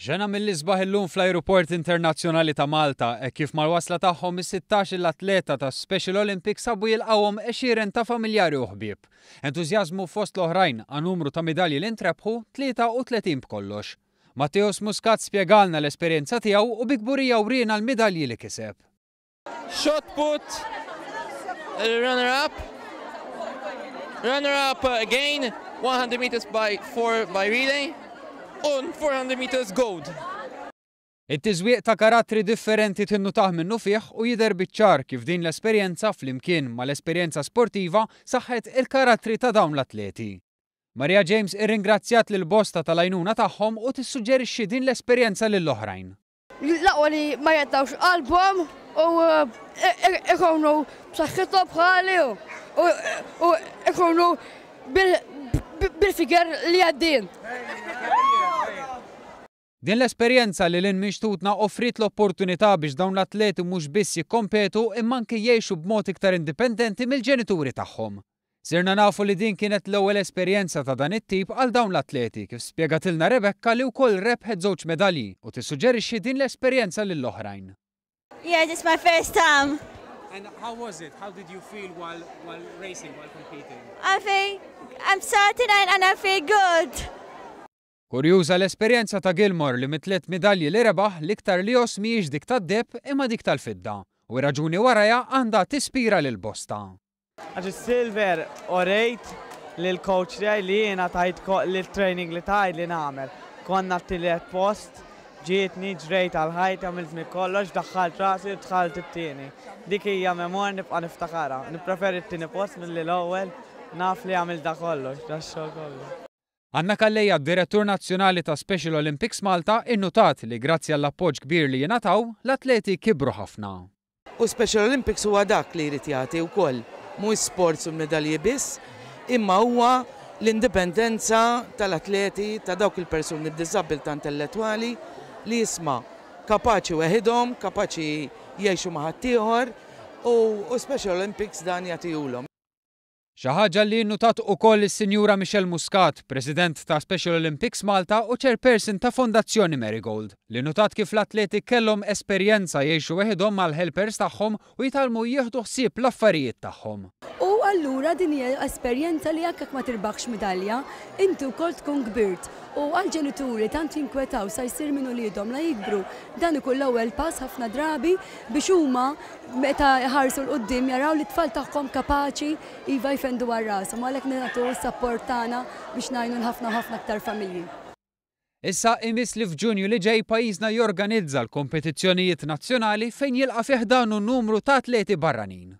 Ġena mill l illum fl-Aeroport Internazzjonali ta' Malta, e kif mal-wasla tagħhom 16 l-atleta ta' Special Olympics sabu jilqawhom eċiren ta' familjari uħbib. Entuzjazmu fost l-oħrajn għan numru ta' medalji li intrebħu 33 b'kollox. Matteus Muscat spjegalna l-esperjenza tiegħu u bikburija rina l-medalji li kiseb. Shot put, runner up, runner up again, 100 meters by 4 by relay, on 400 meters gold. It-tiżwieq ta' karattri differenti tinnutaħ minnu fih u jider bitċar kif din l-esperjenza flimkien ma l-esperjenza sportiva saħħet il-karattri ta' dawn l-atleti. Maria James irringrazzjat lil bosta tal-għajnuna tagħhom u tissuġġerixxi din l-esperjenza lill oħrajn Laqwa li ma jeddawx qalbhom u ikunu b'saħħithom bħali u ikunu bil-figer li għaddin. Din l-esperjenza li l-in mixtutna offrit l-opportunità biex dawn l-atleti mhux biss jikkompetu imma anke jgħixu b'mod iktar indipendenti mill-ġenituri tagħhom. Sirna nafu li din kienet l-ewwel esperjenza ta' dan it-tip għal dawn l-atleti kif spjegatilna Rebekka li wkoll rebħet żewġ medalji u tissuġġerixxi din l-esperjenza lill-oħrajn. Yeah, this is my first time. And how was it? How did you feel while while racing, while competing? I think I'm certain and I feel good. Kurjuża l-esperjenza ta' Gilmore li mitlet midalji li rebaħ liktar li jos miġ dik tad deb imma dik tal-fidda u raġuni waraja għandha tispira l bosta. Għax silver orejt li l-coach li li jena tajt li l-training li tajt li namer. Konna t-tillet post, ġietni ġrejt għal-ħajt għamilt mi kollox, daħħalt rasi u tħalt t-tini. Dik hija memor nibqa niftakara. Nipreferi t-tini post mill-ewwel naf li għamil da kollox, da xogħol kollox. Anna Kalleja, direttur nazzjonali ta' Special Olympics Malta, innutat li grazzi għall appoġġ kbir li jenataw, l-atleti kibru ħafna. U Special Olympics huwa dak li jrid jagħti wkoll, mhux sports u medalji biss, imma huwa l-indipendenza tal-atleti ta' dawk il-persuni b'diżabilità intellettwali li jisma' kapaċi weħidhom, kapaċi jgħixu maħattieħor u Special Olympics dan jagħtihulhom ħaġa li nutat u koll il-Sinjura Michel Muscat, President ta' Special Olympics Malta u Chairperson ta' Fondazzjoni Marigold, li nutat kif l-atleti kellhom esperjenza jiexu weħidhom mal-helpers tagħhom u jitalmu jieħdu ħsieb l-affarijiet tagħhom allura din hija esperjenza li jekk ma tirbaħx medalja, intu wkoll tkun kbirt. U għal ġenituri tant jinkwetaw sa jsir minnu lidhom la jikbru dan ikun l-ewwel pass ħafna drabi biex huma meta ħarsu l qudiem jaraw li tfal tagħhom kapaċi iva jfendu għal rashom għalhekk nagħtu s-sapport tagħna biex ngħinu ħafna ħafna aktar familji. Issa imis li f'Ġunju li ġej pajjiżna jorganizza l-kompetizzjonijiet nazzjonali fejn jilqa' fih un numru ta' atleti barranin.